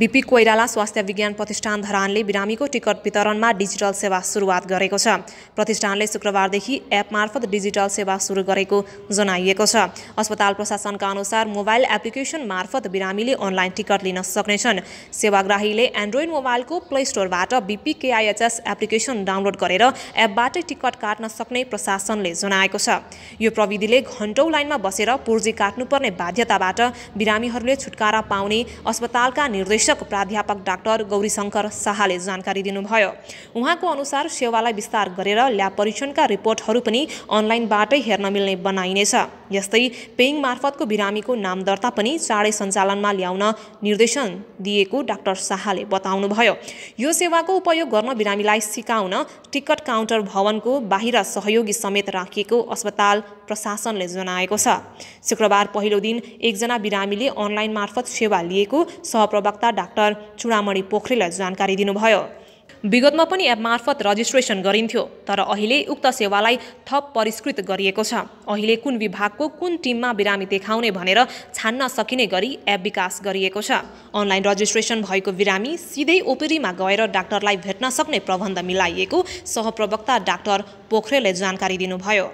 BP Koirala स्वास्थ्य विज्ञान प्रतिष्ठान धरानले बिरामीको टिकट वितरणमा डिजिटल सेवा सुरुवात गरेको छ प्रतिष्ठानले शुक्रबारदेखि एप मार्फत डिजिटल सेवा सुरु गरेको जनाइएको छ अस्पताल प्रशासनका अनुसार मोबाइल एप्लिकेसन मार्फत बिरामीले अनलाइन टिकट लिन सक्नेछन् सेवाग्राहीले एन्ड्रोइड मोबाइलको प्ले स्टोरबाट बिपी केआइएचएस एप्लिकेसन डाउनलोड गरेर एपबाटै टिकट काट्न सक्ने प्रशासनले जनाएको छ यो प्रविधिले घन्टौँ लाइनमा बसेर पुर्जी काट्नुपर्ने बाध्यताबाट बिरामीहरूले छुटकारा पाउने अस्पतालका निर्देश निर्देशक प्राध्यापक डाक्टर गौरीशङ्कर शाहले जानकारी दिनुभयो उहाँको अनुसार सेवालाई विस्तार गरेर ल्याब परीक्षणका रिपोर्टहरू पनि अनलाइनबाटै हेर्न मिल्ने बनाइनेछ यस्तै पेइङ मार्फतको बिरामीको नाम दर्ता पनि चाँडै सञ्चालनमा ल्याउन निर्देशन दिएको डाक्टर शाहले बताउनुभयो यो सेवाको उपयोग गर्न बिरामीलाई सिकाउन टिकट काउन्टर भवनको बाहिर सहयोगी समेत राखिएको अस्पताल प्रशासनले जनाएको छ शुक्रबार पहिलो दिन एकजना बिरामीले अनलाइन मार्फत सेवा लिएको सहप्रवक्ता डाक्टर चुडामणि पोखरेललाई जानकारी दिनुभयो विगतमा पनि एप मार्फत रजिस्ट्रेसन गरिन्थ्यो तर अहिले उक्त सेवालाई थप परिष्कृत गरिएको छ अहिले कुन विभागको कुन टिममा बिरामी देखाउने भनेर छान्न सकिने गरी एप विकास गरिएको छ अनलाइन रजिस्ट्रेसन भएको बिरामी सिधै ओपिडीमा गएर डाक्टरलाई भेट्न सक्ने प्रबन्ध मिलाइएको सहप्रवक्ता डाक्टर पोखरेलले जानकारी दिनुभयो